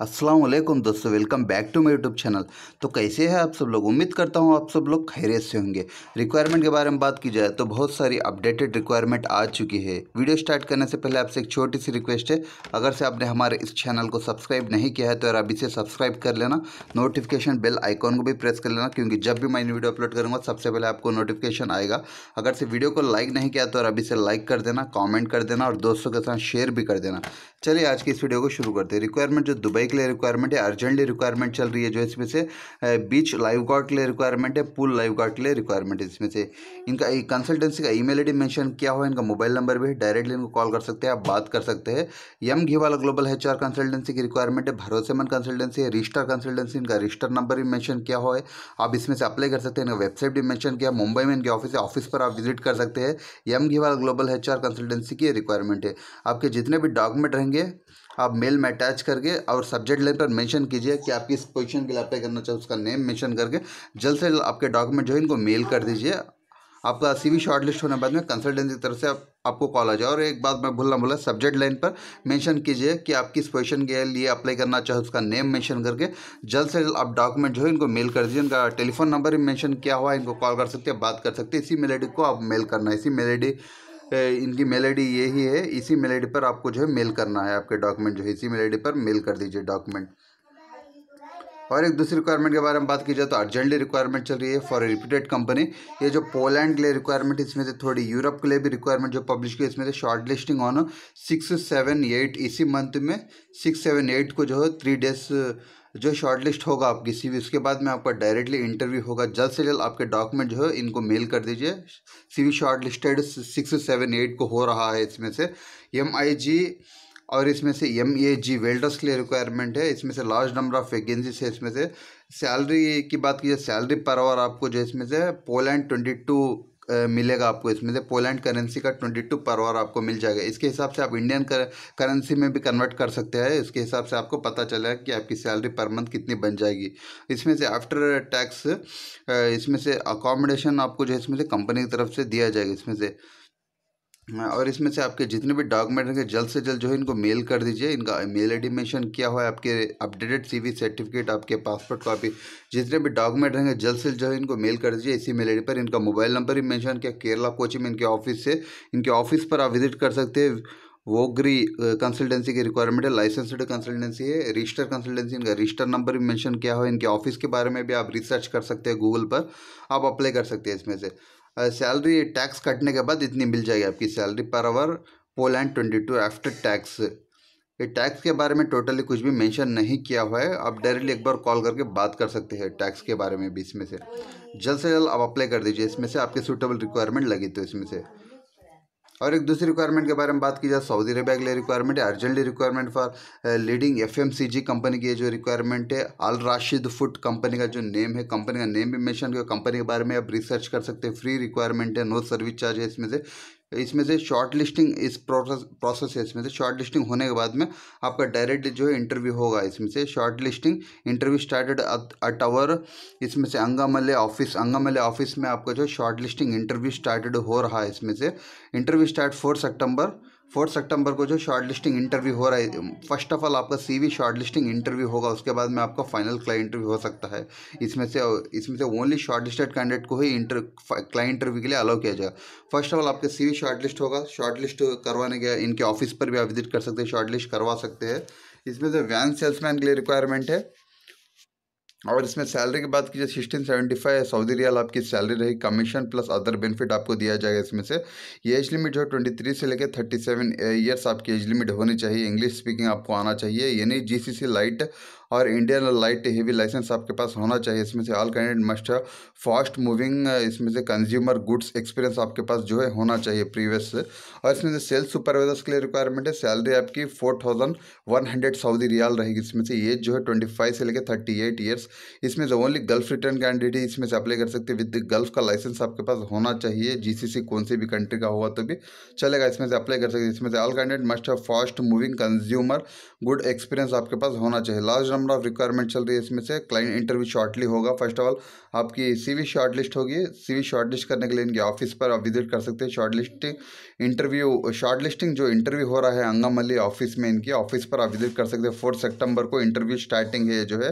अस्सलाम वालेकुम दोस्तों welcome back to my YouTube channel तो कैसे हैं आप सब लोग उम्मीद करता हूँ आप सब लोग खैरियत से होंगे रिक्वायरमेंट के बारे में बात की जाए तो बहुत सारी अपडेटेड रिक्वायरमेंट आ चुकी है वीडियो स्टार्ट करने से पहले आपसे एक छोटी सी रिक्वेस्ट है अगर से आपने हमारे इस चैनल को सब्सक्राइब नहीं किया है तो यार अभी से सब्सक्राइब कर लेना नोटिफिकेशन बेल आइकॉन को भी प्रेस कर लेना क्योंकि जब भी मैं वीडियो अपलोड करूँगा सबसे पहले आपको नोटिफिकेशन आएगा अगर से वीडियो को लाइक नहीं किया तो यार अभी से लाइक कर देना कॉमेंट कर देना और दोस्तों के साथ शेयर भी कर देना चलिए आज की इस वीडियो को शुरू करते हैं रिक्वायरमेंट जो दुबई के लिए रिक्वायरमेंट है अर्जेंटली रिक्वायरमेंट चल रही है जो इसमें से बीच लाइव गार्ड के लिए रिक्वायरमेंट है पुल लाइव गार्ड के लिए रिक्वायरमेंट है इसमें से इनका कंसल्टेंसी का ईमेल आईडी मेंशन किया हुआ है इनका मोबाइल नंबर भी है डायरेक्टली इनको कॉल कर सकते हैं आप बात कर सकते हैं यम घीवाला ग्लोबल एच कंसल्टेंसी की रिक्वायरमेंट है भरोसेमंद कंसल्टेंसी है रजिस्टर कंसल्टेंसी इनका रजिस्टर नंबर भी मैंशन किया हुआ है आप इसमें से अप्लाई कर सकते हैं इनका वेबसाइट भी मैंशन किया मुंबई में इनके ऑफिस है ऑफिस पर आप विजिट कर सकते हैं यम घीवाला ग्लोबल एच कंसल्टेंसी की रिक्वायरमेंट है आपके जितने भी डॉक्यूमेंट रहेंगे आप मेल में अटैच करके और सब्जेक्ट लाइन पर मेंशन कीजिए कि आप किस पोजीशन के लिए अप्लाई करना चाहे उसका नेम मेंशन करके जल्द से जल्द आपके डॉक्यूमेंट जो है इनको मेल कर दीजिए आपका सी शॉर्ट शॉर्टलिस्ट होने के बाद में कंसल्टेंसी की तरफ से आप, आपको कॉल आ जाए और एक बात मैं भूलना बोला सब्जेक्ट लाइन पर मेंशन कीजिए कि आप किस पोजीशन के लिए अप्लाई करना चाहे उसका नेम मेंशन करके जल्द से जल्द आप डॉक्यूमेंट जो है इनको मेल कर दीजिए इनका टेलीफोन नंबर भी मेंशन किया हुआ है इनको कॉल कर सकते हैं बात कर सकते हैं इसी मेल आई को आप मेल करना है इसी मेल आई इनकी मेल आई डी यही है इसी मेल आई डी पर आपको जो है मेल करना है आपके डॉक्यूमेंट जो है इसी मेल आई डी पर मेल कर दीजिए डॉक्यूमेंट और एक दूसरी रिक्वायरमेंट के बारे में बात की जाए तो अर्जेंटली रिक्वायरमेंट चल रही है फॉर रिपीटेड कंपनी ये जो पोलैंड के लिए रिक्वायरमेंट इसमें से थोड़ी यूरोप के लिए भी रिक्वायरमेंट जो पब्लिश की इसमें से short listing on six seven eight इसी मंथ में सिक्स सेवन एट को जो है थ्री डेज जो शॉर्टलिस्ट लिस्ट होगा आपकी सी वी उसके बाद में आपका डायरेक्टली इंटरव्यू होगा जल्द से जल्द आपके डॉक्यूमेंट जो है इनको मेल कर दीजिए C V short listed six seven eight को हो रहा है इसमें से एम आई जी और इसमें से एम ए जी वेल्डर्स के लिए रिक्वायरमेंट है इसमें से लार्ज नंबर ऑफ वैकेंसीज है इसमें से सैलरी की बात की जाए सैलरी पर आवर आपको जो इसमें से पोलैंड ट्वेंटी टू मिलेगा आपको इसमें से पोलैंड करेंसी का ट्वेंटी टू पर आवर आपको मिल जाएगा इसके हिसाब से आप इंडियन करेंसी में भी कन्वर्ट कर सकते हैं इसके हिसाब से आपको पता चलेगा कि आपकी सैलरी पर मंथ कितनी बन जाएगी इसमें से आफ्टर टैक्स इसमें से अकोमोडेशन आपको जो है इसमें से कंपनी की तरफ से दिया जाएगा इसमें से हाँ, और इसमें से आपके जितने भी डॉक्यूमेंट हैं जल्द से जल्द जो है इनको मेल कर दीजिए इनका मेल आई मेंशन किया हुआ है आपके अपडेटेड सीवी सर्टिफिकेट आपके पासपोर्ट कॉपी जितने भी डॉक्यूमेंट रहेंगे जल्द से जल्द जो है इनको मेल कर दीजिए इसी मेल आई पर इनका मोबाइल नंबर भी मैंशन किया केरला कोचिंग में इनके ऑफिस से इनके ऑफिस पर आप विजिट कर सकते हैं वोग्री कंसल्टेंसी की रिक्वायरमेंट है लाइसेंसड कंसल्टेंसी है रजिस्टर कंसल्टेंसी इनका रजिस्टर नंबर भी मैंशन किया हुआ है इनके ऑफिस के बारे में भी आप रिसर्च कर सकते हैं गूगल पर आप अप्लाई कर सकते हैं इसमें से सैलरी टैक्स कटने के बाद इतनी मिल जाएगी आपकी salary per hour Poland twenty two after tax ये टैक्स के बारे में टोटली कुछ भी मेंशन नहीं किया हुआ है आप डायरेक्टली एक बार कॉल करके बात कर सकते हैं टैक्स के बारे में भी इसमें से जल्द से जल्द आप अप्लाई कर दीजिए इसमें से आपके सूटेबल रिक्वायरमेंट लगी तो इसमें से और एक दूसरी रिक्वायरमेंट के बारे में बात की जाए सऊदी अरेबिया के लिए रिक्वायरमेंट है urgently requirement for leading F company की जो रिक्वायरमेंट है अल राशिद फूड कंपनी का जो नेम है कंपनी का नेम भी मेंशन किया कंपनी के बारे में आप रिसर्च कर सकते हैं फ्री रिक्वायरमेंट है नो सर्विस चार्ज है इसमें से इसमें से शॉर्ट लिस्टिंग इस प्रोसेस प्रोसेस है इसमें से शॉर्ट लिस्टिंग होने के बाद में आपका डायरेक्ट जो है इंटरव्यू होगा इसमें से short listing interview started at our इसमें से अंगामले ऑफिस अंगामले ऑफिस में आपका जो शॉर्ट लिस्टिंग इंटरव्यू स्टार्टेड हो रहा है इसमें से interview start four September fourth सितंबर को जो शॉर्ट लिस्टिंग इंटरव्यू हो रहा है फर्स्ट ऑफ ऑल आपका सीवी शॉर्ट लिस्टिंग इंटरव्यू होगा उसके बाद में आपका फाइनल क्लाइंट इंटरव्यू हो सकता है इसमें से इसमें से ओनली शॉर्ट लिस्टेड कैंडिडेट को ही इंटर क्लाइंट इंटरव्यू के लिए अलाउ किया जाएगा फर्स्ट ऑफ ऑल आपका वी शॉर्ट लिस्ट होगा शॉर्ट लिस्ट करवाने के इनके ऑफिस पर भी आप विजिट कर सकते हैं शॉर्ट लिस्ट करवा सकते हैं इसमें से वैन सेल्समैन के लिए रिक्वायरमेंट है और इसमें सैलरी की बात कीजिए sixteen seventy five Saudi riyal आपकी सैलरी रही कमीशन प्लस अदर बेनिफिट आपको दिया जाएगा इसमें से ये एज लिमिट जो है ट्वेंटी थ्री से लेकर थर्टी सेवन ईयर्स आपकी एज लिमिट होनी चाहिए इंग्लिश स्पीकिंग आपको आना चाहिए यानी जी सी सी लाइट और इंडियन लाइट हेवी लाइसेंस आपके पास होना चाहिए इसमें से ऑल कैंडिडेट मस्ट है फास्ट मूविंग इसमें से कंज्यूमर गुड्स एक्सपीरियंस आपके पास जो है होना चाहिए प्रीवियस से और इसमें से सेल्स सुपरवाइजर्स के लिए रिक्वायरमेंट है सैलरी आपकी four thousand one hundred Saudi riyal रहेगी इसमें से एज जो है ट्वेंटी फाइव से लेकर थर्टी एट ईयर्स इसमें से ओनली गल्फ रिटर्न कैंडिडेट इसमें से अप्लाई कर सकते हैं विद गल्फ का लाइसेंस आपके पास होना चाहिए जीसीसी कौन सी भी कंट्री का होगा तो भी चलेगा इसमें से अप्लाई कर सकते इसमें से ऑल कैंडिडेट मस्ट है fast moving consumer good experience आपके पास होना चाहिए लास्ट नंबर ऑफ रिक्वायरमेंट चल रही है इसमें से क्लाइंट इंटरव्यू शॉर्टली होगा फर्स्ट ऑफ ऑल आपकी सीवी शॉर्टलिस्ट होगी सीवी शॉर्टलिस्ट करने के लिए इनके ऑफिस पर आप विजिट कर सकते हैं शॉर्टलिस्टिंग इंटरव्यू शॉर्टलिस्टिंग जो इंटरव्यू हो रहा है अंगामल्ली ऑफिस में इनके ऑफिस पर आप विजिट कर सकते हैं फोर्थ सेप्टेम्बर को इंटरव्यू स्टार्टिंग है जो है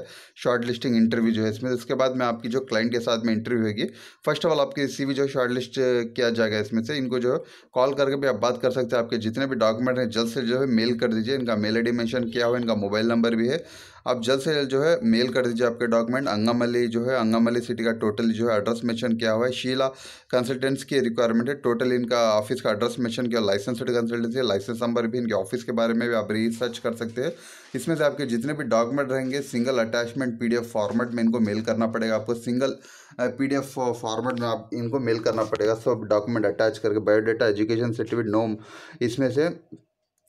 लिस्टिंग इंटरव्यू जो है इसमें इसके बाद में आपकी जो क्लाइंट के साथ में इंटरव्यू होगी फर्स्ट ऑफ ऑल आपकी सी जो शॉर्टलिस्ट किया जाएगा इसमें से इनको जो है कॉल करके भी आप बात कर सकते हैं आपके जितने भी डॉक्यूमेंट हैं जल्द से जो है मेल कर दीजिए इनका मेल आई डी मेंशन किया हुआ इनका मोबाइल नंबर भी है आप जल्द से जल्द जो है मेल कर दीजिए आपके डॉक्यूमेंट अंगामली जो है अंगामली सिटी का टोटल जो है एड्रेस मेंशन किया हुआ है शीला कंसल्टेंट्स की रिक्वायरमेंट है टोटल इनका ऑफिस का एड्रेस मेंशन किया लाइसेंसड कंसल्टेंसी लाइसेंस नंबर भी इनके ऑफिस के बारे में भी आप रिसर्च कर सकते हैं इसमें से आपके जितने भी डॉक्यूमेंट रहेंगे सिंगल अटैचमेंट पी फॉर्मेट में इनको मेल करना पड़ेगा आपको सिंगल पी फॉर्मेट में आप इनको मेल करना पड़ेगा सब डॉक्यूमेंट अटैच करके बायोडाटा एजुकेशन सर्टिफिकेट नोम इसमें से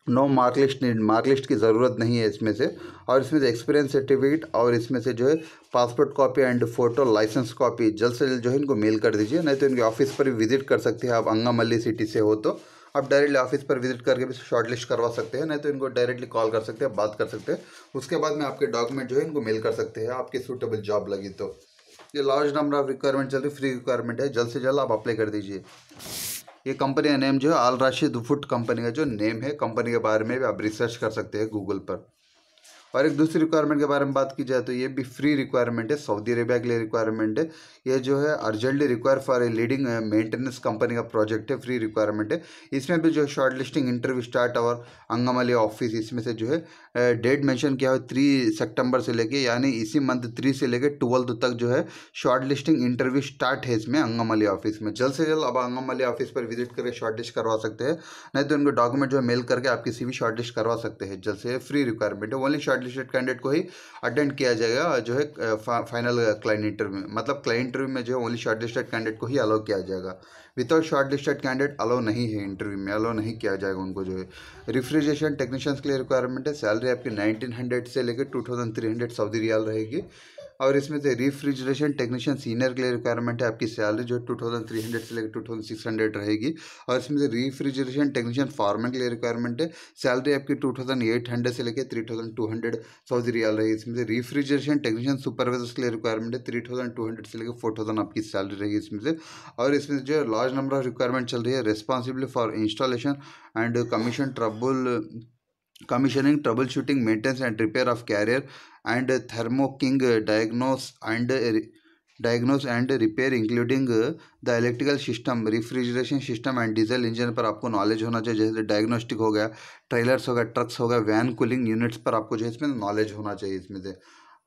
no mark list mark list mark list की ज़रूरत नहीं है इसमें से और इसमें से एक्सपीरियंस सर्टिफिकेट और इसमें से जो है passport copy and photo license copy जल्द से जल्द जो है इनको मेल कर दीजिए नहीं तो इनके ऑफिस पर भी विजिट कर सकते हैं आप अंगामली सिटी से हो तो आप डायरेक्टली ऑफिस पर विजिट करके भी शॉर्ट लिस्ट करवा सकते हैं नहीं तो इनको डायरेक्टली कॉल कर सकते हैं बात कर सकते हैं उसके बाद में आपके डॉक्यूमेंट जो है इनको मेल कर सकते हैं आपकी सूटेबल जॉब लगी तो ये लार्ज नंबर ऑफ रिक्वायरमेंट चल रही फ्री रिक्वायरमेंट है जल्द से जल्द आप अप्लाई कर दीजिए ये कंपनी का नेम जो है आल राशिद फुट कंपनी का जो नेम है कंपनी के बारे में भी आप रिसर्च कर सकते हैं गूगल पर और एक दूसरी रिक्वायरमेंट के बारे में बात की जाए तो ये भी फ्री रिक्वायरमेंट है सऊदी अरेबिया के लिए रिक्वायरमेंट है ये जो है urgently require for a leading maintenance company का प्रोजेक्ट है फ्री रिक्वायरमेंट है इसमें भी जो शॉर्ट लिस्टिंग इंटरव्यू स्टार्ट और अंगमली ऑफिस इसमें से जो है डेट मेंशन किया है थ्री सितंबर से लेके यानी इसी मंथ थ्री से लेके ट्वेल्थ तक जो है शॉर्ट लिस्टिंग इंटरव्यू स्टार्ट है इसमें अंगमली ऑफिस में जल्द से जल्द अब अंगमली ऑफिस पर विजिट करके शॉर्ट लिस्ट करवा सकते हैं नहीं तो इनको डॉक्यूमेंट जो है मेल करके आप किसी भी शॉर्ट लिस्ट करवा सकते हैं जल्द से फ्री रिक्वायरमेंट है ओनली शॉर्ट लिस्टेड कैंडिडेट को ही अटेंड किया जाएगा जो है फाइनल क्लाइंट इंटरव्यू मतलब क्लाइंट इंटरव्यू में जो है ओनली शॉर्ट लिस्टेड कैंडिडेट को ही अलाउ किया जाएगा without short listed candidate allow नहीं है इंटरव्यू में अलाउ नहीं किया जाएगा उनको जो है रिफ्रिजरेशन टेक्नीशियंस के लिए रिक्वायरमेंट है सैलरी आपकी नाइनटीन हंड्रेड से लेकर two thousand three hundred Saudi riyal रहेगी और इसमें से रिफ्रिजरेशन टेक्नीशियन सीनियर के लिए रिक्वायरमेंट है आपकी सैलरी जो टू थाउजेंड थ्री हंड्रेड से लेकर टू थाउजेंड सिक्स हंड्रेड रहेगी और इसमें से रिफ्रिजरेशन टेक्नीशियन फार्मर के लिए रिक्वायरमेंट है सैलरी आपकी टू थाउजेंड एट हंड्रेड से लेकर three thousand two hundred Saudi riyal रहेगी इसमें से रिफ्रिजरेशन टेक्नीशियन सुपरवाइजर्स के लिए रिक्वायरमेंट है थ्री थाउजेंड टू हंड्रेड से लेकर फोर थाउजेंड आपकी सैलरी रहेगी इसमें से और इसमें जो लार्ज नंबर ऑफ रिक्वायरमेंट चल रही है responsibility for installation and commission trouble commissioning trouble shooting maintenance and repair of Carrier and Thermo King diagnose and diagnose and repair including the electrical system refrigeration system and diesel engine पर आपको knowledge होना चाहिए जैसे diagnostic हो गया trailers हो गया trucks हो गया वैन कूलिंग यूनिट्स पर आपको जो है इसमें नॉलेज होना चाहिए इसमें से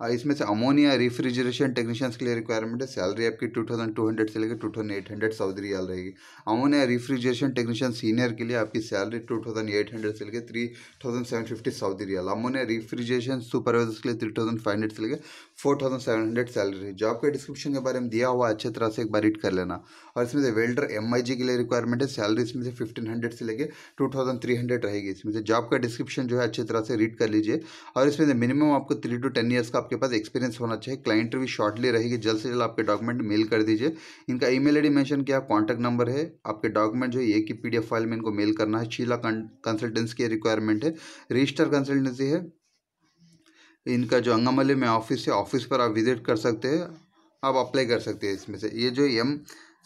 हाँ, इसमें से अमोनिया रिफ्रिजरेशन टेक्नीशियंस के लिए रिक्वायरमेंट है सैलरी आपकी टू थाउजेंड टू हंड्रेड से लेकर two thousand eight hundred Saudi riyal रहेगी अमोनिया रिफ्रिजरेशन टेक्नीशियन सीनियर के लिए आपकी salary two thousand eight hundred से लेकर three thousand seven fifty Saudi riyal ammonia refrigeration supervisors के लिए थ्री थाउजेंड फाइव हंड्रेड से लेकर four thousand seven hundred salary job के डिस्क्रिप्शन के बारे में दिया हुआ अच्छे तरह से एक बार रीड कर लेना और इसमें से वेल्डर एम के लिए रिक्वायरमेंट है सैलरी इसमें से फिफ्टीन हंड्रेड से लेके टू थाउजेंड थ्री हंड्रेड रहेगी इसमें से जॉब का डिस्क्रिप्शन जो है अच्छे तरह से रीड कर लीजिए और इसमें से मिनिमम आपको थ्री टू टेन ईयर्स का आपके पास एक्सपीरियंस होना चाहिए क्लाइंट भी शॉर्टली रहेगी जल्द से जल्द आपके डॉक्यूमेंट मेल कर दीजिए इनका ई मेल मैंशन किया कॉन्टैक्ट नंबर है आपके डॉक्यूमेंट जो है एक ही पी फाइल में इनको मेल करना है शीला कंसल्टेंसी की रिक्वायरमेंट है रजिस्टर कंसल्टेंसी है इनका जो अंगामले में ऑफिस है ऑफिस पर आप विजिट कर सकते हैं आप अप्लाई कर सकते हैं इसमें से ये जो एम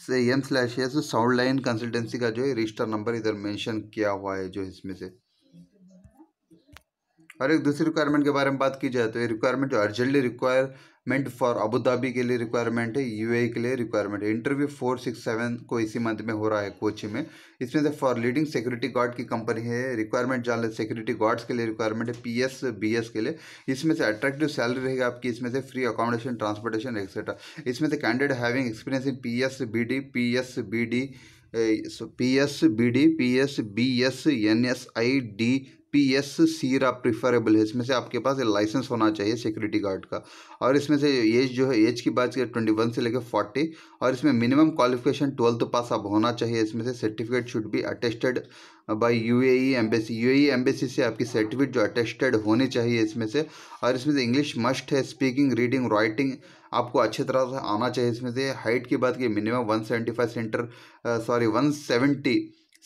से M slash sound line consultancy का जो है रजिस्टर नंबर इधर मेंशन किया हुआ है जो इसमें से और एक दूसरी रिक्वायरमेंट के बारे में बात की जाए तो ये रिक्वायरमेंट जो urgently requirement for Abu Dhabi के लिए रिक्वायरमेंट है यूएई e के लिए रिक्वायरमेंट है इंटरव्यू फोर सिक्स सेवन को इसी मंथ में हो रहा है कोची में इसमें से फॉर लीडिंग सिक्योरिटी गार्ड की कंपनी है रिक्वायरमेंट जान ले सिक्योरिटी गार्ड्स के लिए रिक्वायरमेंट है पी एस बी एस के लिए इसमें से अट्रैक्टिव सैलरी रहेगी आपकी इसमें से फ्री अकोमोडेशन ट्रांसपोर्टेशन एक्सेट्रा इसमें से candidate having experience in P S B D P S B D P S B D P S B S N S I D P S सीरा preferable है इसमें से आपके पास licence होना चाहिए security guard का और इसमें से एज जो है एज की बात करें ट्वेंटी वन से लेकर फोर्टी और इसमें मिनिमम क्वालिफिकेशन ट्वेल्थ तो पास आप होना चाहिए इसमें से certificate should be attested by UAE embassy UAE embassy से आपकी सर्टिफिकेट जो अटेस्टेड होनी चाहिए इसमें से और इसमें से इंग्लिश मस्ट है स्पीकिंग रीडिंग राइटिंग आपको अच्छे तरह से आना चाहिए इसमें से हाइट की बात की minimum one seventy five centre sorry one seventy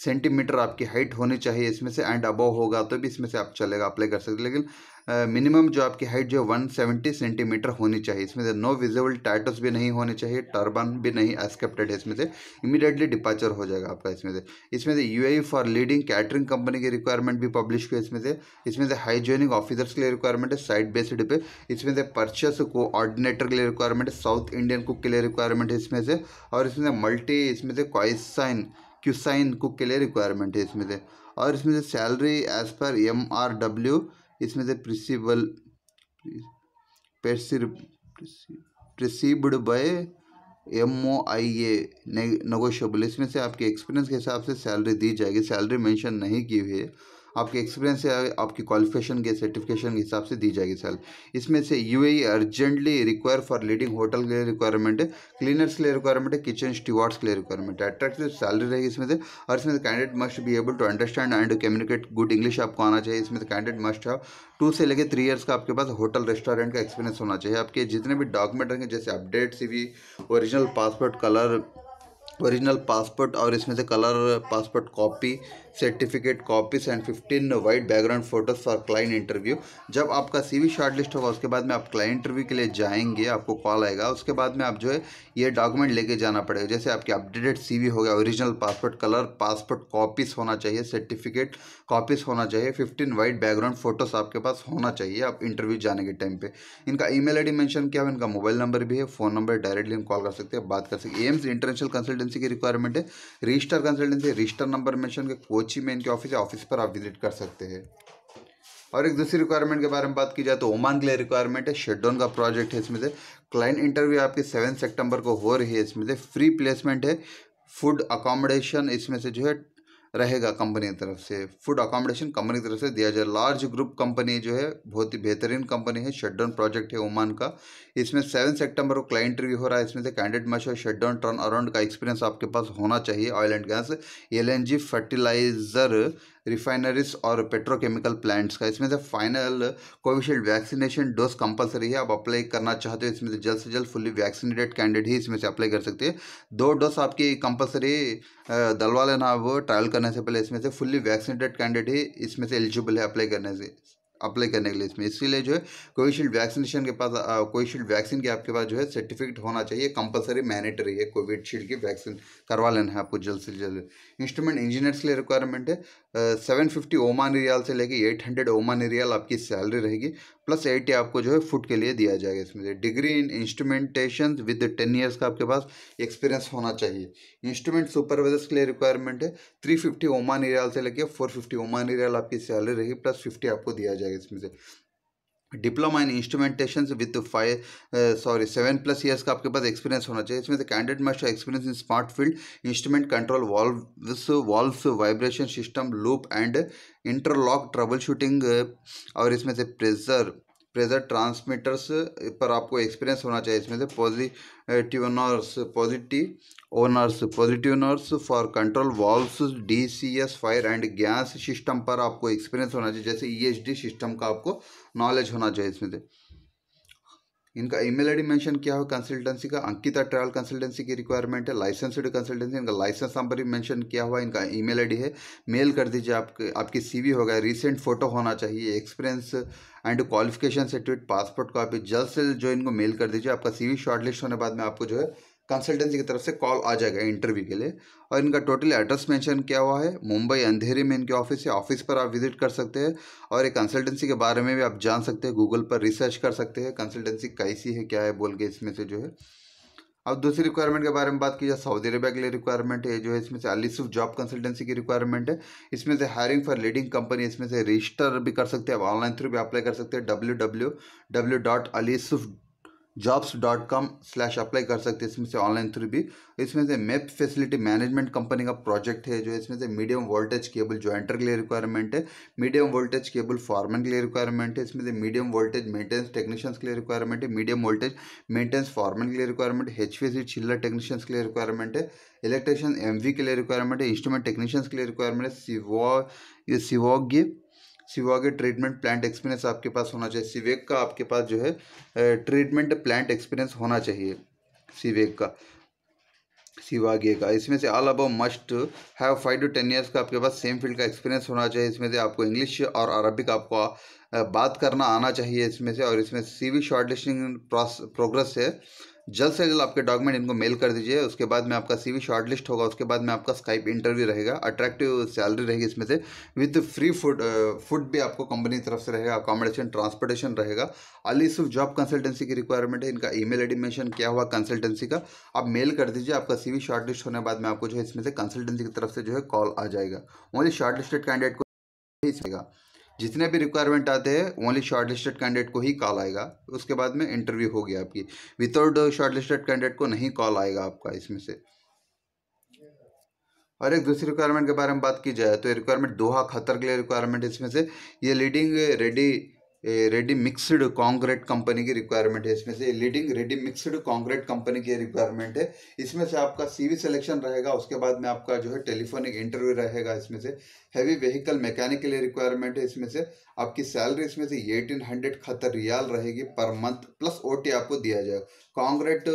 centimetre आपकी हाइट होनी चाहिए इसमें से एंड अबव होगा तो भी इसमें से आप चलेगा अप्लाई कर सकते लेकिन मिनिमम जो आपकी हाइट जो है वन सेवेंटी सेंटीमीटर होनी चाहिए इसमें से नो विजिबल टाइटस भी नहीं होने चाहिए टर्बन भी नहीं एक्सेप्टेड है इसमें से इमीडिएटली डिपार्चर हो जाएगा आपका इसमें से इसमें से you for leading catering company की रिक्वायरमेंट भी पब्लिश की इसमें से इसमें से हाइजीनिक ऑफिसर्स के लिए रिक्वायरमेंट है साइड बेस्ड पे इसमें से परचेस कोऑर्डिनेटर के लिए रिक्वायरमेंट है साउथ इंडियन कुक के लिए रिक्वायरमेंट है इसमें से और इसमें से मल्टी इसमें से क्वाइसाइन क्यूसाइन कुक के लिए रिक्वायरमेंट है इसमें से और इसमें से salary as per M R W इसमें से principal prescribed by M O I A negotiable इसमें से आपके एक्सपीरियंस के हिसाब से सैलरी दी जाएगी सैलरी मेंशन नहीं की हुई है आपके एक्सपीरियंस या आपकी क्वालिफिकेशन के सर्टिफिकेशन के हिसाब से दी जाएगी सैल इसमें से you urgently require for leading hotel के लिए रिक्वायरमेंट है क्लीनर्स के लिए रिक्वायरमेंट है किचन स्टीवार्ड्स के लिए रिक्वायरमेंट है अट्रैक्टिव सैलरी रहेगी इसमें से और इसमें candidate must be able to understand and communicate good English आपको आना चाहिए इसमें कैंडिडेट मस्ट है टू से लेकर थ्री ईयर्स का आपके पास होटल रेस्टोरेंट का एक्सपीरियंस होना चाहिए आपके जितने भी डॉक्यूमेंट रहेंगे जैसे update C original passport colour original passport और इसमें से colour passport copy certificate copies and fifteen white background photos for client interview जब आपका सीवी शॉर्टलिस्ट होगा उसके बाद में आप क्लाइंट इंटरव्यू के लिए जाएंगे आपको कॉल आएगा उसके बाद में आप जो है ये डॉक्यूमेंट लेके जाना पड़ेगा जैसे आपके अपडेटेड सीवी हो गया original passport colour passport copies होना चाहिए सर्टिफिकेट कॉपीज होना चाहिए फिफ्टीन वाइट बैकग्राउंड फोटोज आपके पास होना चाहिए आप इंटरव्यू जाने के टाइम पर इनका ईमेल डी मेंशन किया इनका मोबाइल नंबर भी है फ़ोन नंबर डायरेक्टली हम कॉल कर सकते हैं बात कर सकते हैं एम्स इंटरनेशनल कंसल्टेंसी कंसल्टेंसी की रिक्वायरमेंट है register consultancy register number mention के कोची में इनके ऑफिस ऑफिस पर आप विजिट कर सकते हैं और एक दूसरी रिक्वायरमेंट के बारे में बात की जाए तो ओमान के लिए रिक्वायरमेंट है शेडोन का प्रोजेक्ट है इसमें से क्लाइंट इंटरव्यू आपके सेवन सेप्टेम्बर को हो रही है इसमें से फ्री प्लेसमेंट है फूड अकोमोडेशन इसमें से जो है रहेगा कंपनी की तरफ से फूड अकोमोडेशन कंपनी की तरफ से दिया जाए लार्ज ग्रुप कंपनी जो है बहुत ही बेहतरीन कंपनी है शटडाउन प्रोजेक्ट है ओमान का इसमें सेवन सेप्टेम्बर को क्लाइंट रिव्यू हो रहा है इसमें से कैंडिडेट मशोर शट डाउन टर्न अराउंड का एक्सपीरियंस आपके पास होना चाहिए ऑयल एंड गैस जी फर्टिलाइजर रिफाइनरीज और पेट्रोकेमिकल प्लांट्स का इसमें से final Covishield vaccination dose compulsory है आप अप्लाई करना चाहते हो इसमें से जल्द से जल्द फुली वैक्सीनेटेड कैंडिडेट ही इसमें से अप्लाई कर सकते हैं दो डोज आपकी कंपलसरी दलवा लेना वो ट्रायल करने से पहले इसमें से फुल्ली वैक्सीनेटेड कैंडिडेट ही इसमें से एलिजिबल है अप्लाई करने से अप्लाई करने के लिए इसमें इसीलिए जो है कोविशील्ड वैक्सीनेशन के पास कोविशील्ड वैक्सीन के आपके पास जो है सर्टिफिकेट होना चाहिए कंपलसरी मैनेटरी है कोविशील्ड की वैक्सीन करवा लेना है आपको जल्द से जल्द इंस्ट्रूमेंट इंजीनियर्स के लिए रिक्वायरमेंट है सेवन फिफ्टी ओमान रियाल से लेके एट हंड्रेड ओमान रियाल आपकी सैलरी रहेगी प्लस एटी आपको जो है फुट के लिए दिया जाएगा इसमें degree in instrumentation with ten years का आपके पास एक्सपीरियंस होना चाहिए इंस्ट्रूमेंट सुपरवाइजर्स के लिए रिक्वायरमेंट है थ्री फिफ्टी ओमान रियाल से लेके फोर फिफ्टी ओमान रियाल आपकी सैलरी रहेगी प्लस फिफ्टी आपको दिया जाएगा जाएगा इसमें से diploma in instrumentation with five sorry seven plus years का आपके पास एक्सपीरियंस होना चाहिए इसमें से candidate must experience in smart field instrument control valves valves vibration system loop and interlock troubleshooting और इसमें से प्रेजर प्रेजर ट्रांसमीटर्स पर आपको एक्सपीरियंस होना चाहिए इसमें से positive nurse positive owners positive nurse for control valve D C S fire and gas system पर आपको एक्सपीरियंस होना चाहिए जैसे ई डी सिस्टम का आपको नॉलेज होना चाहिए इसमें से इनका ईमेल आईडी मेंशन किया हुआ कंसल्टेंसी का अंकिता ट्रैवल कंसल्टेंसी की रिक्वायरमेंट है लाइसेंसड कंसल्टेंसी इनका लाइसेंस नंबर भी मेंशन किया हुआ इनका ईमेल आईडी है मेल कर दीजिए आपके आपकी सीवी होगा रिसेंट फोटो होना चाहिए experience and qualification certificate passport copy जल्द से जो इनको मेल कर दीजिए आपका शॉर्ट लिस्ट होने बाद में आपको जो है कंसल्टेंसी की तरफ से कॉल आ जाएगा इंटरव्यू के लिए और इनका टोटल एड्रेस मेंशन किया हुआ है मुंबई अंधेरी में इनके ऑफिस है ऑफिस पर आप विजिट कर सकते हैं और ये कंसल्टेंसी के बारे में भी आप जान सकते हैं गूगल पर रिसर्च कर सकते हैं कंसल्टेंसी कैसी है क्या है बोल के इसमें से जो है अब दूसरी रिक्वायरमेंट के बारे में बात की जाए सऊदी अरबिया के लिए रिक्वायरमेंट है जो है इसमें से अलीसुफ जॉब कंसल्टेंसी की रिक्वायरमेंट है इसमें से हायरिंग फॉर लीडिंग कंपनी इसमें से रजिस्टर भी कर सकते हैं आप ऑनलाइन थ्रू भी अप्लाई कर सकते हैं डब्ल्यू डब्ल्यू डब्ल्यू डॉट अलीसुफ jobs dot com slash apply कर सकते हैं इसमें से ऑनलाइन थ्रू भी इसमें से मेप फैसिलिटी मैनेजमेंट कंपनी का प्रोजेक्ट है जो इसमें से मीडियम वोल्टेज केबल ज्वाइंटर के लिए रिक्वायरमेंट है मीडियम वोल्टेज केबल फॉर्मन के लिए रिक्वायरमेंट है इसमें से मीडियम वोल्टेज मेंटेनेंस टेक्नीशियंस के लिए रिक्वायरमेंट है मीडियम वोल्टेज मेंटेनेंस फॉर्मन के लिए रिक्वायरमेंट है एच सी छिल्लर टेक्नीशियंस के लिए रिक्वायरमेंट है इलेक्ट्रिशियन एम के लिए रिक्वायरमेंट है इंस्ट्रूमेंट टेक्नीशियंस के लिए रिक्वायरमेंट है सिवॉ सिवॉग सिवा के ट्रीटमेंट प्लांट एक्सपीरियंस आपके पास होना चाहिए सिवेक का आपके पास जो है ट्रीटमेंट प्लांट एक्सपीरियंस होना चाहिए सिवेक का सिवागे का इसमें से all about must have five to ten years का आपके पास सेम फील्ड का एक्सपीरियंस होना चाहिए इसमें से आपको इंग्लिश और अरबिक आपको बात करना आना चाहिए इसमें से और इसमें सीवी शॉर्ट प्रोग्रेस है जल्द से जल्द आपके डॉक्यूमेंट इनको मेल कर दीजिए उसके बाद में आपका सीवी शॉर्ट लिस्ट होगा उसके बाद में आपका स्काइप इंटरव्यू रहेगा अट्रैक्टिव सैलरी रहेगी इसमें से विद फ्री फूड फूड भी आपको कंपनी की तरफ से रहेगा अकोमोडेशन ट्रांसपोर्टेशन रहेगा अली सिर्फ जॉब कंसल्टेंसी की रिक्वायरमेंट है इनका ई मेल एडिमेशन क्या हुआ कंसल्टेंसी का आप मेल कर दीजिए आपका सी शॉर्ट लिस्ट होने बाद में आपको जो है इसमें से कंसल्टेंसी की तरफ से जो है कॉल आ जाएगा ओनली शॉर्ट लिस्टेड कैंडिडेट को ही जितने भी रिक्वायरमेंट आते हैं ओनली शॉर्ट लिस्टेड कैंडिडेट को ही कॉल आएगा उसके बाद में इंटरव्यू होगी आपकी विदाउट शॉर्ट लिस्टेड कैंडिडेट को नहीं कॉल आएगा आपका इसमें से और एक दूसरी रिक्वायरमेंट के बारे में बात की जाए तो ये रिक्वायरमेंट दोहा खतर के लिए रिक्वायरमेंट इसमें से ये leading ready ready mixed concrete company की रिक्वायरमेंट है इसमें से leading ready mixed concrete company की रिक्वायरमेंट है इसमें से आपका सीवी सिलेक्शन रहेगा उसके बाद में आपका जो है टेलीफोनिक इंटरव्यू रहेगा इसमें से हैवी व्हीकल मैकेनिक के लिए रिक्वायरमेंट है इसमें से आपकी सैलरी इसमें से एटीन हंड्रेड खतर रियाल रहेगी पर मंथ प्लस ओ आपको दिया जाएगा कॉन्क्रीट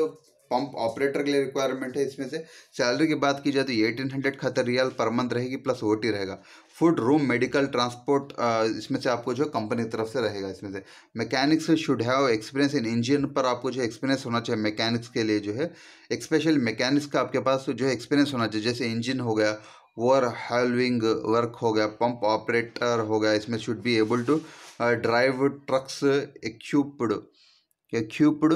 पंप ऑपरेटर के लिए रिक्वायरमेंट है इसमें से सैलरी की बात की जाए तो एटीन हंड्रेड खतर रियाल पर मंथ रहेगी प्लस ओ रहेगा फूड रूम मेडिकल ट्रांसपोर्ट इसमें से आपको जो कंपनी तरफ से रहेगा इसमें से mechanics should have experience in engine पर आपको जो एक्सपीरियंस होना चाहिए मैकेनिक्स के लिए जो है स्पेशल मैकेनिक्स का आपके पास जो है एक्सपीरियंस होना चाहिए जैसे इंजन हो गया वर हेलविंग वर्क हो गया पंप ऑपरेटर हो गया इसमें should be able to drive trucks equipped equipped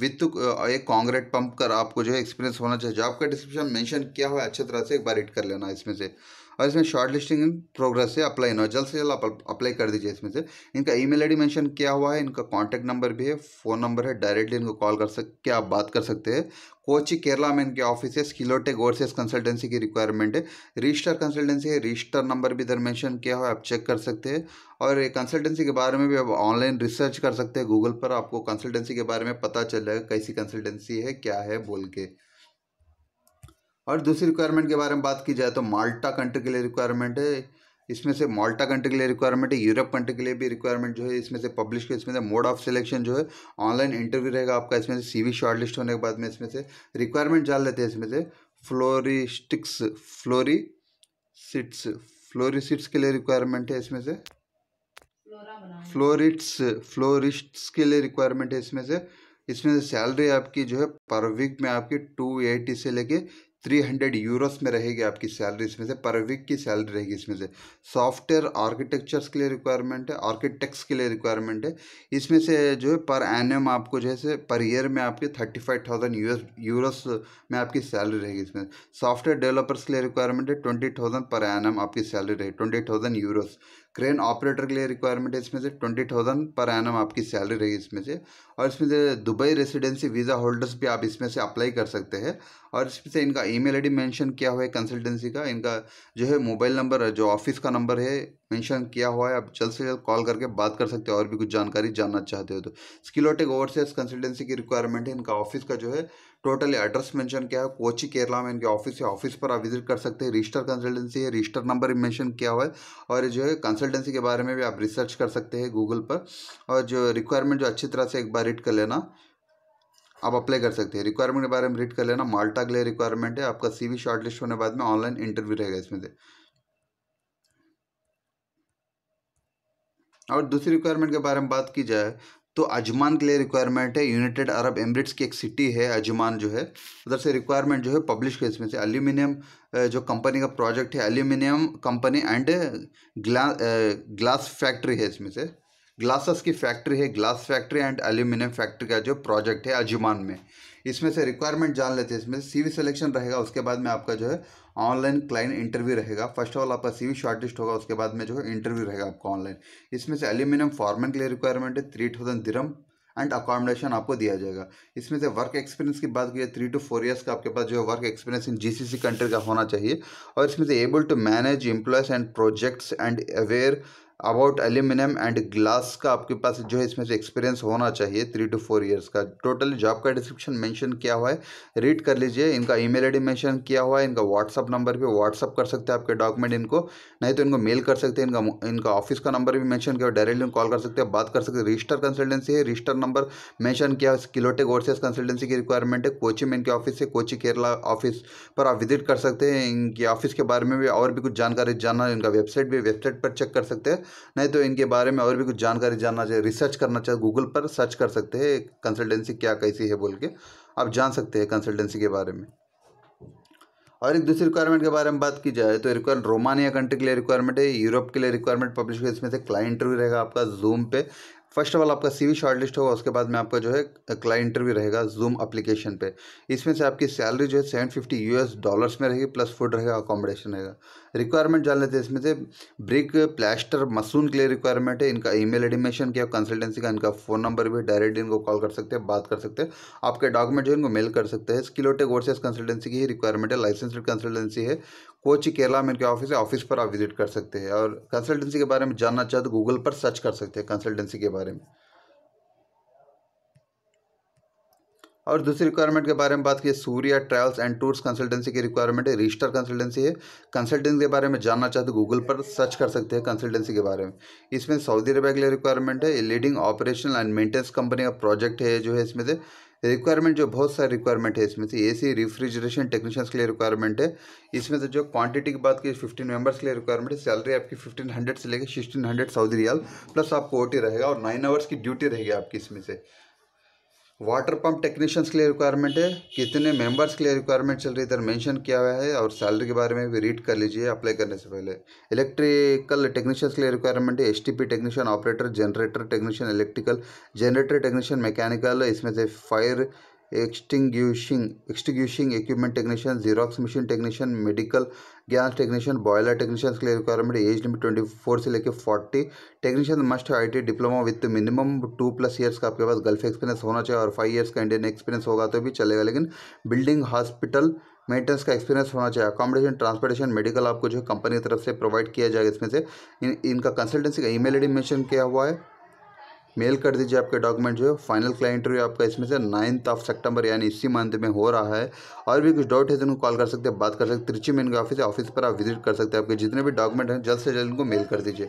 with एक कॉन्ग्रेट पंप कर आपको जो है एक्सपीरियंस होना चाहिए जॉब का डिस्क्रिप्शन मेंशन किया हुआ है अच्छे तरह से एक बार रीड कर लेना इसमें से और इसमें शॉर्ट लिस्टिंग इन प्रोग्रेस से अप्लाई ना जल्द से जल्द अप्लाई कर दीजिए इसमें से इनका ईमेल आईडी मेंशन किया हुआ है इनका कॉन्टैक्ट नंबर भी है फ़ोन नंबर है डायरेक्टली इनको कॉल कर सकते आप बात कर सकते हैं कोची केरला में इनके ऑफिस है स्किलोटेक ओवरसीज कंसल्टेंसी की रिक्वायरमेंट है रजिस्टर कंसल्टेंसी है रजिस्टर नंबर भी इधर मेंशन किया हुआ है आप चेक कर सकते हैं और ये कंसल्टेंसी के बारे में भी आप ऑनलाइन रिसर्च कर सकते हैं गूगल पर आपको कंसल्टेंसी के बारे में पता चल जाएगा कैसी कंसल्टेंसी है क्या है बोल के और दूसरी रिक्वायरमेंट के बारे में बात की जाए तो माल्टा कंट्री के लिए रिक्वायरमेंट है इसमें से माल्टा कंट्री के लिए रिक्वायरमेंट है यूरोप कंट्री के लिए भी रिक्वायरमेंट जो है इसमें से पब्लिश इसमें से मोड ऑफ सिलेक्शन जो है ऑनलाइन इंटरव्यू रहेगा आपका इसमें से सीवी शॉर्टलिस्ट होने के बाद में इसमें से रिक्वायरमेंट जान लेते हैं इसमें से floristics florists florists के लिए रिक्वायरमेंट है इसमें से फ्लोरिट्स फ्लोरिस्ट्स के लिए रिक्वायरमेंट है इसमें से इसमें से सैलरी आपकी जो है पर वीक में आपकी टू एटी से लेके थ्री हंड्रेड यूरोस में रहेगी आपकी सैलरी इसमें से पर वीक की सैलरी रहेगी इसमें से सॉफ्टवेयर आर्किटेक्चर्स के लिए रिक्वायरमेंट है आर्किटेक्ट्स के लिए रिक्वायरमेंट है इसमें से जो है पर एनम आपको जैसे पर ईयर में आपके thirty five thousand US euros में आपकी सैलरी रहेगी इसमें सॉफ्टवेयर डेवलपर्स के लिए रिक्वायरमेंट है ट्वेंटी थाउजेंड पर एन आपकी सैलरी रहेगी twenty thousand euros crane operator के लिए रिक्वायरमेंट है इसमें से ट्वेंटी थाउजेंड पर एन आपकी सैलरी रहेगी इसमें से और इसमें से दुबई रेसिडेंसी वीज़ा होल्डर्स भी आप इसमें से अप्लाई कर सकते हैं और इसमें से इनका ईमेल आईडी मेंशन किया हुआ है कंसल्टेंसी का इनका जो है मोबाइल नंबर जो ऑफिस का नंबर है मेंशन किया हुआ है आप जल्द से जल्द कॉल करके बात कर सकते हो और भी कुछ जानकारी जानना चाहते हो तो स्किलोटेक ओवरसीज कंसल्टेंसी की रिक्वायरमेंट है इनका ऑफिस का जो है टोटल एड्रेस मेंशन किया है कोची केरला में इनके ऑफिस है ऑफिस पर आप विजिट कर सकते हैं रजिस्टर कंसल्टेंसी है रजिस्टर नंबर मेंशन किया हुआ है और जो है कंसल्टेंसी के बारे में भी आप रिसर्च कर सकते हैं गूगल पर और जो रिक्वायरमेंट जो अच्छी तरह से एक बार रीड कर लेना आप अप्लाई कर सकते हैं रिक्वायरमेंट के बारे में रीड कर लेना माल्टा के लिए रिक्वायरमेंट है आपका सी शॉर्टलिस्ट होने बाद में ऑनलाइन इंटरव्यू रहेगा इसमें से और दूसरी रिक्वायरमेंट के बारे में बात की जाए तो अजमान के लिए रिक्वायरमेंट है यूनाइटेड अरब एमरेट्स की एक सिटी है अजमान जो है उधर से रिक्वायरमेंट जो है पब्लिश है इसमें से एल्यूमिनियम जो कंपनी का प्रोजेक्ट है एल्यूमिनियम कंपनी एंड ग्ला ग्लास फैक्ट्री है इसमें से ग्लासेस की फैक्ट्री है glass factory and aluminium factory का जो प्रोजेक्ट है अजमान में इसमें से रिक्वायरमेंट जान लेते हैं इसमें सीवी सिलेक्शन रहेगा उसके बाद में आपका जो है ऑनलाइन क्लाइंट इंटरव्यू रहेगा फर्स्ट ऑफ ऑल आपका सीवी शॉर्टलिस्ट होगा उसके बाद में जो है इंटरव्यू रहेगा आपका ऑनलाइन इसमें से एल्यूमिनियम फॉर्मेट के लिए रिक्वायरमेंट है three thousand dirham and accommodation आपको दिया जाएगा इसमें से वर्क एक्सपीरियंस की बात की जाए थ्री टू फोर ईयर्स का आपके पास जो है work experience in GCC country का होना चाहिए और इसमें से able to manage employees and projects and aware about aluminium and glass का आपके पास जो है इसमें से एक्सपीरियंस होना चाहिए थ्री टू फोर इयर्स का टोटल जॉब का डिस्क्रिप्शन मेंशन किया हुआ है रीड कर लीजिए इनका ईमेल आईडी मेंशन किया हुआ है इनका व्हाट्सअप नंबर पे व्हाट्सअप कर सकते हैं आपके डॉक्यूमेंट इनको नहीं तो इनको मेल कर सकते हैं इनका इनका ऑफिस का नंबर भी मैंशन किया हुआ डायरेक्टली कॉल कर सकते हैं बात कर सकते हैं रजिस्टर कंसल्टेंसी है रजिस्टर नंबर मैंशन किया किलोटेक वर्सेस कंसल्टेंसी की रिक्वायरमेंट है कोची में इनके ऑफिस है कोची केरला ऑफिस पर आप विजिट कर सकते हैं इनके ऑफिस के बारे में भी और भी कुछ जानकारी जानना इनका वेबसाइट भी वेबसाइट पर चेक कर सकते हैं नहीं तो इनके बारे में और भी कुछ जानकारी जानना चाहिए रिसर्च करना चाहिए गूगल पर सर्च कर सकते हैं कंसल्टेंसी क्या कैसी है बोल के आप जान सकते हैं कंसल्टेंसी के बारे में और एक दूसरी रिक्वायरमेंट के बारे में बात की जाए तो रिक्वायर रोमानिया कंट्री के लिए रिक्वायरमेंट है यूरोप के लिए रिक्वायरमेंट पब्लिश इसमें से क्लाइंट इंटरव्यू रहेगा आपका जूम पे फर्स्ट ऑफ ऑल आपका सीवी शॉर्टलिस्ट होगा उसके बाद में आपका जो है क्लाइंट इंटरव्यू रहेगा जूम अप्लीकेशन पे इसमें से आपकी सैलरी जो है सेवन फिफ्टी एस डॉलर्स में रहेगी प्लस फूड रहेगा अकोमोडेशन रहेगा रिक्वायरमेंट जान लेते हैं इसमें से ब्रिक प्लास्टर मसून के लिए रिक्वायरमेंट है इनका ईमेल मेल मेंशन किया कंसल्टेंसी का इनका फ़ोन नंबर भी डायरेक्ट इनको कॉल कर सकते हैं बात कर सकते हैं आपके डॉक्यूमेंट जो है इनको मेल कर सकते हैं स्किलोटेक कोर्सेस कंसल्टेंसी की ही रिक्वायरमेंट है लाइसेंसड कंसल्टेंसी है कोची केरला में इनके ऑफिस है ऑफिस पर आप विजिट कर सकते हैं और कंसल्टेंसी के बारे में जानना चाहते तो गूगल पर सर्च कर सकते हैं कंसल्टेंसी के बारे में और दूसरी रिक्वायरमेंट के बारे में बात की Surya travels and tours consultancy की रिक्वायरमेंट है रजिस्टर कंसल्टेंसी है कंसल्टेंसी के बारे में जानना चाहते गूगल तो पर सर्च कर सकते हैं कंसल्टेंसी के बारे में इसमें सऊदी अरबिया के लिए रिक्वायरमेंट है leading operational and maintenance company का प्रोजेक्ट है जो है इसमें से रिक्वायरमेंट जो बहुत सारे रिक्वायरमेंट है इसमें से एसी रिफ्रिजरेशन टेक्नीशियंस के लिए रिक्वायरमेंट है इसमें से जो क्वांटिटी की बात की फिफ्टीन मेंबर्स के लिए रिक्वायरमेंट है सैलरी आपकी फिफ्टीन हंड्रेड से लेकर sixteen hundred Saudi riyal plus आपको ओ रहेगा और नाइन आवर्स की ड्यूटी रहेगी आपकी इसमें से वाटर पंप टेक्नीशियंस के लिए रिक्वायरमेंट है कितने मेंबर्स के लिए रिक्वायरमेंट चल रही है इधर मेंशन किया हुआ है और सैलरी के बारे में भी रीड कर लीजिए अप्लाई करने से पहले इलेक्ट्रिकल टेक्नीशियंस के लिए रिक्वायरमेंट है STP technician operator generator technician electrical generator technician mechanical इसमें से fire extinguishing extinguishing equipment technician Xerox machine technician medical gas technician boiler technician के लिए requirement age limit twenty four से लेकर forty technician must I T diploma with minimum two plus years का आपके पास Gulf experience होना चाहिए और फाइव ईयर्स का इंडियन एक्सपीरियंस होगा तो भी चलेगा लेकिन बिल्डिंग हॉस्पिटल मेंटेनेंस का एक्सपीरियंस होना चाहिए अकोमोडेशन ट्रांसपोर्टेशन मेडिकल आपको जो है कंपनी की तरफ से प्रोवाइड किया जाएगा इसमें से इन इनका कंसल्टेंसी का ईमेल डी मेंशन किया हुआ है मेल कर दीजिए आपके डॉक्यूमेंट जो फाइनल क्लाइंट इंटरव्यू आपका इसमें से नाइन्थ ऑफ सितंबर यानी इसी मंथ में हो रहा है और भी कुछ डाउट है तो इनको कॉल कर सकते हैं बात कर सकते हैं त्रिची में इनका ऑफिस है ऑफिस पर आप विजिट कर सकते हैं आपके जितने भी डॉक्यूमेंट हैं जल्द से जल्द इनको मेल कर दीजिए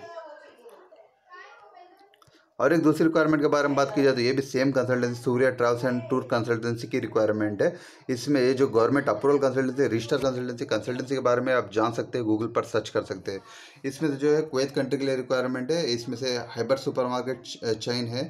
और एक दूसरी रिक्वायरमेंट के बारे में बात की जाए तो ये भी same consultancy Surya travels and tour consultancy की रिक्वायरमेंट है इसमें ये जो government approval consultancy register consultancy consultancy के बारे में आप जान सकते हैं गूगल पर सर्च कर सकते हैं इसमें से जो है क्वेत कंट्री के लिए रिक्वायरमेंट है इसमें से हाइबर सुपर मार्केट चेन है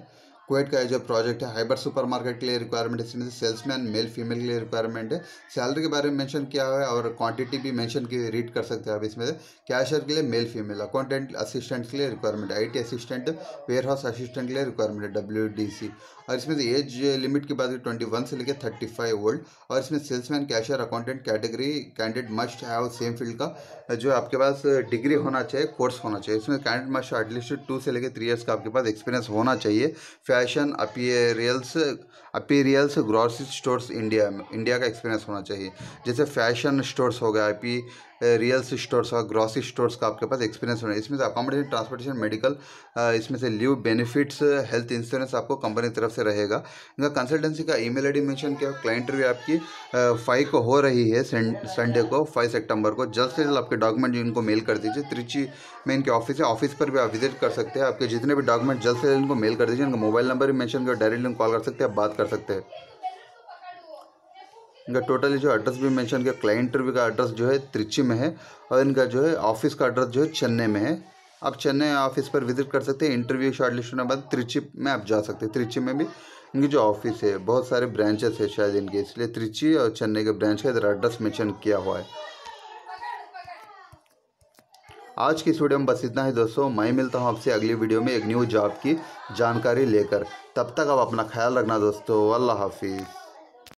क्वेट का जो प्रोजेक्ट है हाइबर सुपरमार्केट के लिए रिक्वायरमेंट है इसमें सेल्समैन मेल फीमेल के लिए रिक्वायरमेंट है सैलरी के बारे में मेंशन किया हुआ है और क्वांटिटी भी मेंशन की रीड कर सकते हैं आप इसमें कैशर के लिए मेल फीमेल अकाउंटेंट असिस्टेंट के लिए रिक्वायरमेंट है I assistant warehouse assistant के लिए रिक्वायरमेंट है डब्ल्यू और इसमें से एज लिमिट की बात ट्वेंटी वन से लेकर थर्टी फाइव ओल्ड और इसमें salesman cashier accountant category candidate must have same field का जो आपके पास डिग्री होना चाहिए कोर्स होना चाहिए इसमें कैंडिडेट मस्ट एटलीस्ट टू से लेकर थ्री ईयर्स का आपके पास एक्सपीरियंस होना चाहिए fashion apparels apparels grocery stores India में इंडिया का एक्सपीरियंस होना चाहिए जैसे फैशन स्टोर्स हो गया अपी रियल्स स्टोर्स का ग्रॉस स्टोर्स का आपके पास एक्सपीरियंस होना है इसमें से अकोमोडेशन ट्रांसपोर्टेशन मेडिकल इसमें से लीव बेनिफिट्स हेल्थ इंश्योरेंस आपको कंपनी की तरफ से रहेगा इनका कंसल्टेंसी का ईमेल आईडी मेंशन किया क्लाइंट भी आपकी फाइव को हो रही है संडे को फाइव सेप्टंबर को जल्द से जल्द आपके डॉक्यूमेंट इनको मेल कर दीजिए त्रिची में इनके ऑफिस है ऑफिस पर भी आप विजिट कर सकते हैं आपके जितने भी डॉक्यूमेंट जल्द से जल्द इनको मेल कर दीजिए इनका मोबाइल नंबर भी मैंशन किया डायरेक्टली कॉल कर सकते हैं बात कर सकते हैं इनका टोटली जो एड्रेस भी मेंशन किया क्लाइंट इंटरव्यू का एड्रेस जो है त्रिची में है और इनका जो है ऑफिस का एड्रेस जो है चेन्नई में है आप चेन्नई ऑफिस पर विजिट कर सकते हैं इंटरव्यू शॉर्टलिस्ट लिस्ट होने के बाद त्रिची में आप जा सकते हैं त्रिची में भी इनकी जो ऑफिस है बहुत सारे ब्रांचेस है शायद इनके इसलिए त्रिची और चेन्नई के ब्रांच का इधर एड्रेस मैंशन किया हुआ है आज की इस वीडियो में बस इतना ही दोस्तों मैं मिलता हूँ आपसे अगली वीडियो में एक न्यू जॉब की जानकारी लेकर तब तक आप अपना ख्याल रखना दोस्तों अल्लाह हाफिज़